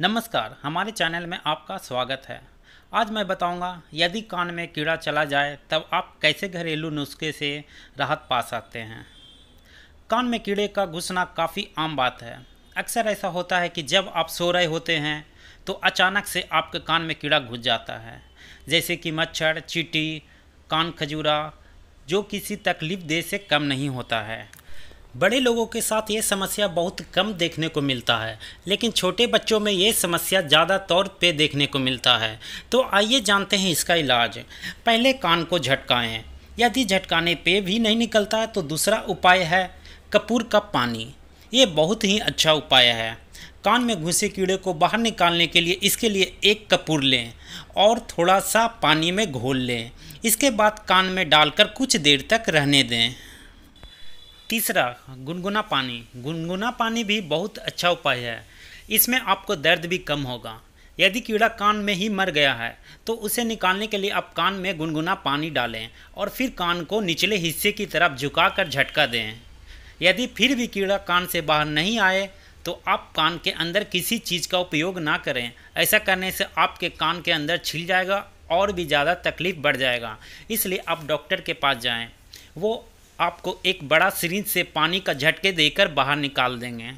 नमस्कार हमारे चैनल में आपका स्वागत है आज मैं बताऊंगा यदि कान में कीड़ा चला जाए तब आप कैसे घरेलू नुस्खे से राहत पा सकते हैं कान में कीड़े का घुसना काफ़ी आम बात है अक्सर ऐसा होता है कि जब आप सो रहे होते हैं तो अचानक से आपके कान में कीड़ा घुस जाता है जैसे कि मच्छर चीटी कान खजूरा जो किसी तकलीफ दे से कम नहीं होता है बड़े लोगों के साथ ये समस्या बहुत कम देखने को मिलता है लेकिन छोटे बच्चों में ये समस्या ज़्यादा तौर पे देखने को मिलता है तो आइए जानते हैं इसका इलाज पहले कान को झटकाएं यदि झटकाने पे भी नहीं निकलता है तो दूसरा उपाय है कपूर का पानी ये बहुत ही अच्छा उपाय है कान में घुसे कीड़े को बाहर निकालने के लिए इसके लिए एक कपूर लें और थोड़ा सा पानी में घोल लें इसके बाद कान में डालकर कुछ देर तक रहने दें तीसरा गुनगुना पानी गुनगुना पानी भी बहुत अच्छा उपाय है इसमें आपको दर्द भी कम होगा यदि कीड़ा कान में ही मर गया है तो उसे निकालने के लिए आप कान में गुनगुना पानी डालें और फिर कान को निचले हिस्से की तरफ झुकाकर झटका दें यदि फिर भी कीड़ा कान से बाहर नहीं आए तो आप कान के अंदर किसी चीज़ का उपयोग ना करें ऐसा करने से आपके कान के अंदर छिल जाएगा और भी ज़्यादा तकलीफ बढ़ जाएगा इसलिए आप डॉक्टर के पास जाएं वो आपको एक बड़ा सिरिंज से पानी का झटके देकर बाहर निकाल देंगे